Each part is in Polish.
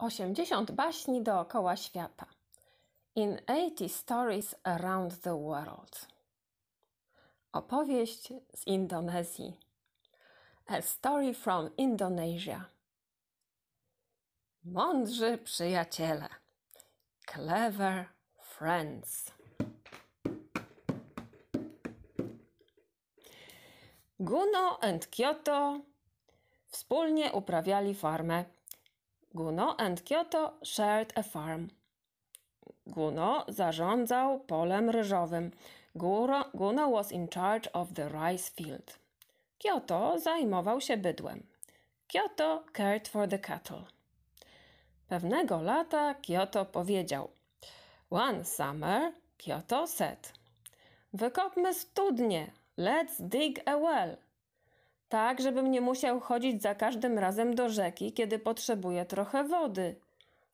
80 baśni dookoła świata. In 80 Stories Around the World. Opowieść z Indonezji. A Story from Indonesia. Mądrzy przyjaciele. Clever friends. Guno and Kyoto wspólnie uprawiali farmę Guno and Kyoto shared a farm. Guno zarządzał polem ryżowym. Guno was in charge of the rice field. Kyoto zajmował się bydłem. Kyoto cared for the cattle. Pewnego lata Kyoto powiedział: One summer, Kyoto said: Wykopmy studnie, let's dig a well tak żebym nie musiał chodzić za każdym razem do rzeki, kiedy potrzebuję trochę wody.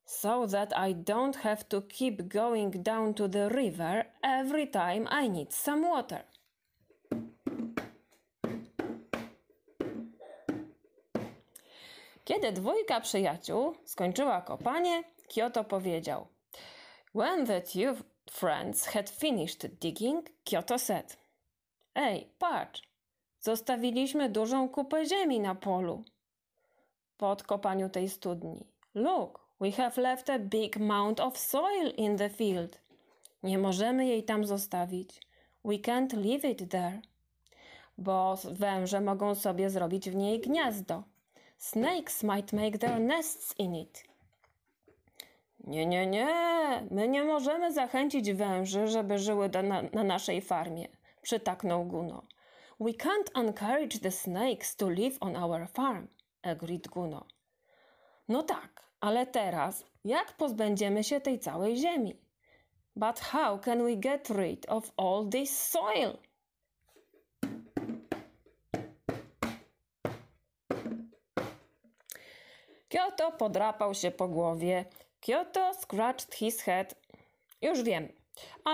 So that I don't have to keep going down to the river every time I need some water. Kiedy dwójka przyjaciół skończyła kopanie, Kyoto powiedział: When the two friends had finished digging, Kyoto said: Ej, patrz, Zostawiliśmy dużą kupę ziemi na polu. Po odkopaniu tej studni. Look, we have left a big mound of soil in the field. Nie możemy jej tam zostawić. We can't leave it there. Bo węże mogą sobie zrobić w niej gniazdo. Snakes might make their nests in it. Nie, nie, nie. My nie możemy zachęcić węży, żeby żyły na, na naszej farmie, przytaknął Guno. We can't encourage the snakes to live on our farm, agreed Guno. No tak, ale teraz jak pozbędziemy się tej całej ziemi? But how can we get rid of all this soil? Kyoto podrapał się po głowie. Kyoto scratched his head. Już wiem.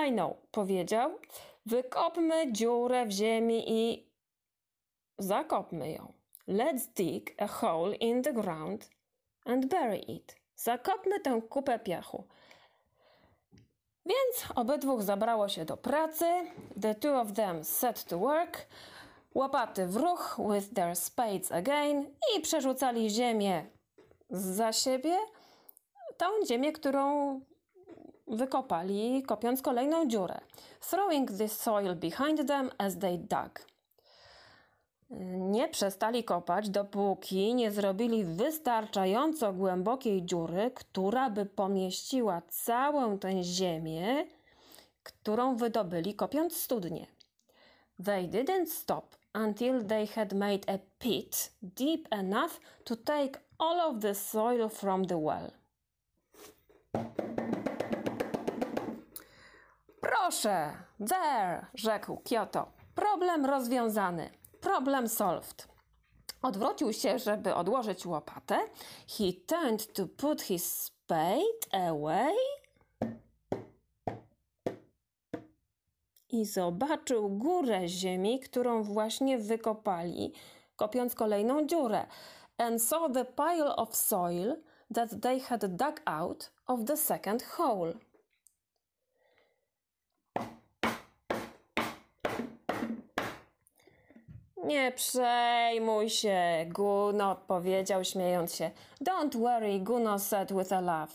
I know, powiedział. Wykopmy dziurę w ziemi i zakopmy ją. Let's dig a hole in the ground and bury it. Zakopmy tę kupę piachu. Więc obydwóch zabrało się do pracy. The two of them set to work. Łopaty w ruch with their spades again i przerzucali ziemię za siebie, tą ziemię, którą wykopali, kopiąc kolejną dziurę. Throwing the soil behind them as they dug. Nie przestali kopać, dopóki nie zrobili wystarczająco głębokiej dziury, która by pomieściła całą tę ziemię, którą wydobyli kopiąc studnie. They didn't stop until they had made a pit deep enough to take all of the soil from the well. Proszę, there, rzekł Kyoto. Problem rozwiązany. Problem solved. Odwrócił się, żeby odłożyć łopatę. He turned to put his spade away. I zobaczył górę ziemi, którą właśnie wykopali, kopiąc kolejną dziurę. And saw the pile of soil that they had dug out of the second hole. Nie przejmuj się, Guno powiedział śmiejąc się. Don't worry, Guno said with a laugh.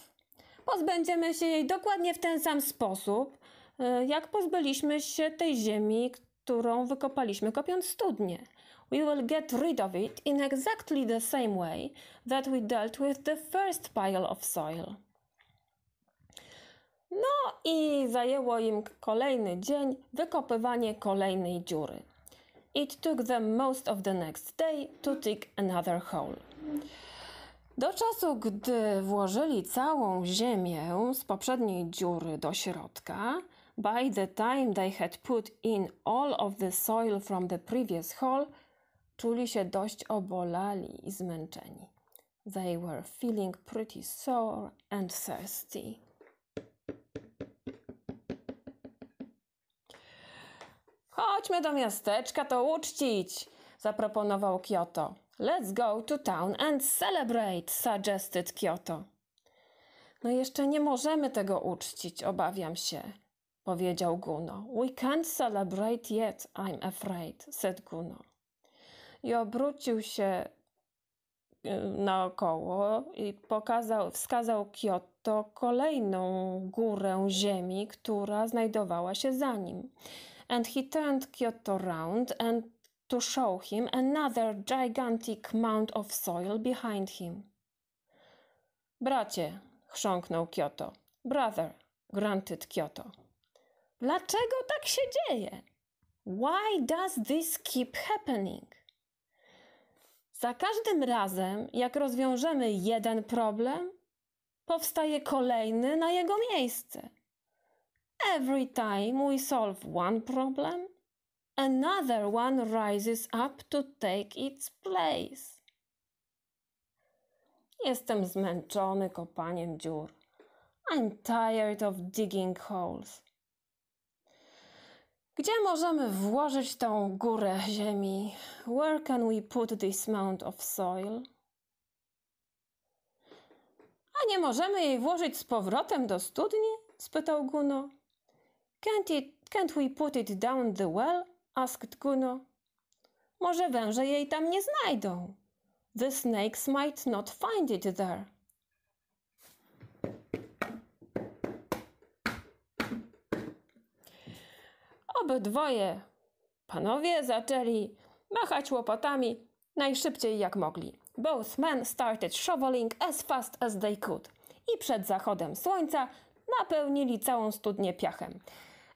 Pozbędziemy się jej dokładnie w ten sam sposób, e, jak pozbyliśmy się tej ziemi, którą wykopaliśmy kopiąc studnie. We will get rid of it in exactly the same way that we dealt with the first pile of soil. No i zajęło im kolejny dzień wykopywanie kolejnej dziury. It took them most of the next day to dig another hole. Do czasu, gdy włożyli całą ziemię z poprzedniej dziury do środka, by the time they had put in all of the soil from the previous hole, czuli się dość obolali i zmęczeni. They were feeling pretty sore and thirsty. Chodźmy do miasteczka to uczcić, zaproponował Kyoto. Let's go to town and celebrate, suggested Kyoto. No jeszcze nie możemy tego uczcić, obawiam się, powiedział Guno. We can't celebrate yet, I'm afraid, said Guno. I obrócił się y, naokoło i pokazał, wskazał Kyoto kolejną górę ziemi, która znajdowała się za nim and he turned Kyoto round and to show him another gigantic mound of soil behind him. Bracie, chrząknął Kyoto. Brother, grunted Kyoto. Dlaczego tak się dzieje? Why does this keep happening? Za każdym razem, jak rozwiążemy jeden problem, powstaje kolejny na jego miejsce. Every time we solve one problem, another one rises up to take its place. Jestem zmęczony kopaniem dziur. I'm tired of digging holes. Gdzie możemy włożyć tą górę ziemi? Where can we put this mound of soil? A nie możemy jej włożyć z powrotem do studni? spytał Guno. Can't, it, can't we put it down the well? asked Kuno. Może węże jej tam nie znajdą. The snakes might not find it there. Obydwoje panowie zaczęli machać łopatami najszybciej jak mogli. Both men started shoveling as fast as they could. I przed zachodem słońca napełnili całą studnię piachem.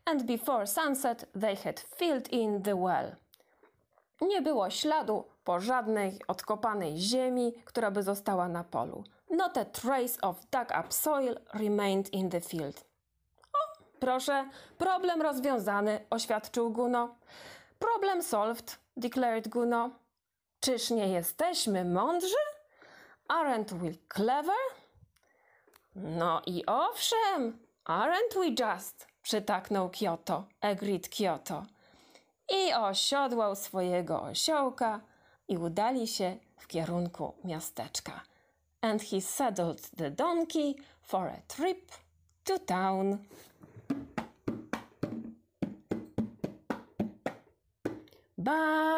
And before sunset they had filled in the well. Nie było śladu po żadnej odkopanej ziemi, która by została na polu. Not a trace of dug up soil remained in the field. O, proszę, problem rozwiązany, oświadczył Guno. Problem solved, declared Guno. Czyż nie jesteśmy mądrzy? Aren't we clever? No i owszem, aren't we just? Przytaknął Kyoto, agreed Kyoto. I osiodłał swojego osiołka i udali się w kierunku miasteczka. And he saddled the donkey for a trip to town. Bye!